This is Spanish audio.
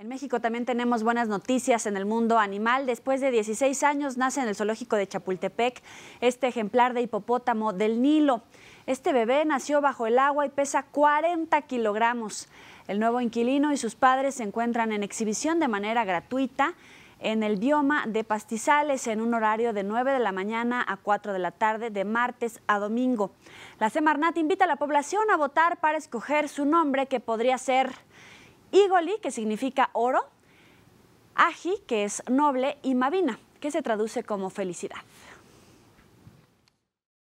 En México también tenemos buenas noticias en el mundo animal. Después de 16 años nace en el zoológico de Chapultepec este ejemplar de hipopótamo del Nilo. Este bebé nació bajo el agua y pesa 40 kilogramos. El nuevo inquilino y sus padres se encuentran en exhibición de manera gratuita en el bioma de pastizales en un horario de 9 de la mañana a 4 de la tarde de martes a domingo. La Semarnat invita a la población a votar para escoger su nombre que podría ser Igoli, que significa oro, Aji, que es noble, y Mavina, que se traduce como felicidad.